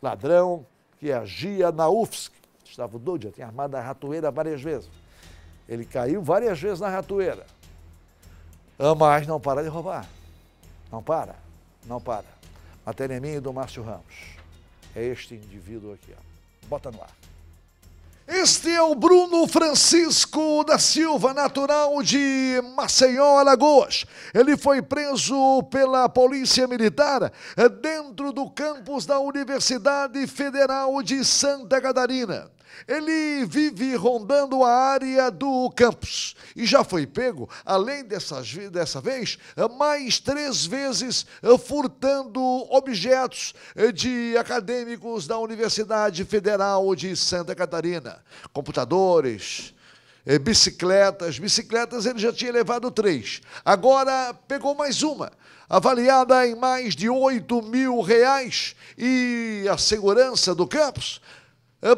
ladrão que agia na UFSC. Estava o já tinha armado a ratoeira várias vezes. Ele caiu várias vezes na ratoeira. Ah, mas não para de roubar. Não para, não para. Matéria minha e do Márcio Ramos. É este indivíduo aqui, ó. Bota no ar. Este é o Bruno Francisco da Silva, natural de Maceió, Alagoas. Ele foi preso pela Polícia Militar eh, dentro do campus da Universidade Federal de Santa Catarina. Ele vive rondando a área do campus e já foi pego, além dessas, dessa vez, mais três vezes furtando objetos de acadêmicos da Universidade Federal de Santa Catarina. Computadores, eh, bicicletas. Bicicletas ele já tinha levado três, agora pegou mais uma avaliada em mais de 8 mil reais, e a segurança do campus eh,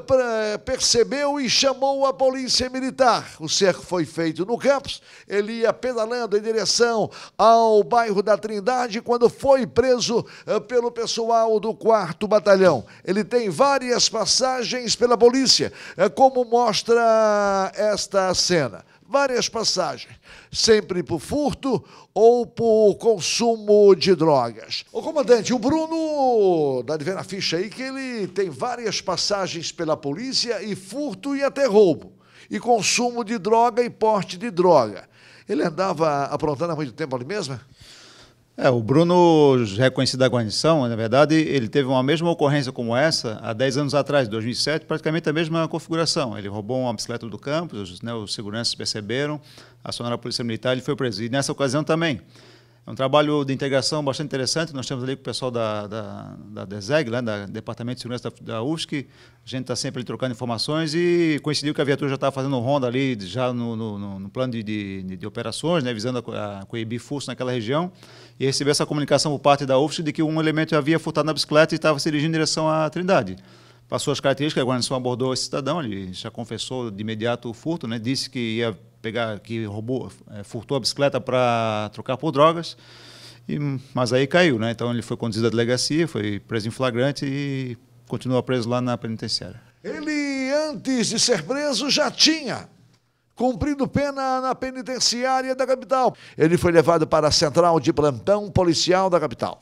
eh, percebeu e chamou a polícia militar. O cerco foi feito no campus. Ele ia pedalando em direção ao bairro da Trindade quando foi preso eh, pelo pessoal do 4 Batalhão. Ele tem várias passagens pela polícia, como mostra esta cena várias passagens, sempre por furto ou por consumo de drogas. O comandante, o Bruno, dá de ver na ficha aí que ele tem várias passagens pela polícia e furto e até roubo, e consumo de droga e porte de droga. Ele andava aprontando há muito tempo ali mesmo? É, o Bruno, reconhecido da guarnição, na verdade, ele teve uma mesma ocorrência como essa há 10 anos atrás, 2007, praticamente a mesma configuração. Ele roubou uma bicicleta do campus, né, os seguranças perceberam, acionaram a Polícia Militar, ele foi preso. E nessa ocasião também, é um trabalho de integração bastante interessante. Nós temos ali com o pessoal da, da, da DESEG, né, da Departamento de Segurança da, da USC. A gente está sempre ali trocando informações e coincidiu que a viatura já estava fazendo ronda ali, já no, no, no plano de, de, de, operações, né, visando a, a coibir furto naquela região. E recebeu essa comunicação por parte da UFSC de que um elemento havia furtado na bicicleta e estava se dirigindo em direção à Trindade passou as características, a guarnição abordou esse cidadão, ele já confessou de imediato o furto, né? disse que ia pegar que roubou, é, furtou a bicicleta para trocar por drogas. E, mas aí caiu, né? Então ele foi conduzido à delegacia, foi preso em flagrante e continua preso lá na penitenciária. Ele, antes de ser preso, já tinha cumprido pena na penitenciária da capital. Ele foi levado para a central de plantão policial da capital.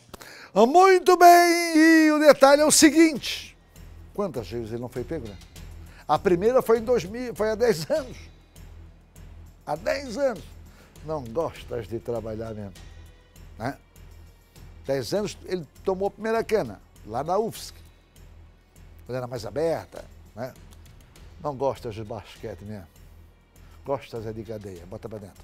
Ah, muito bem, e o detalhe é o seguinte: quantas vezes ele não foi pego, né? A primeira foi em 2000, foi há 10 anos há 10 anos, não gostas de trabalhar mesmo. Né? 10 anos ele tomou a primeira cana, lá na UFSC. Quando era mais aberta, né? Não gostas de basquete mesmo. Gostas é de cadeia, bota pra dentro.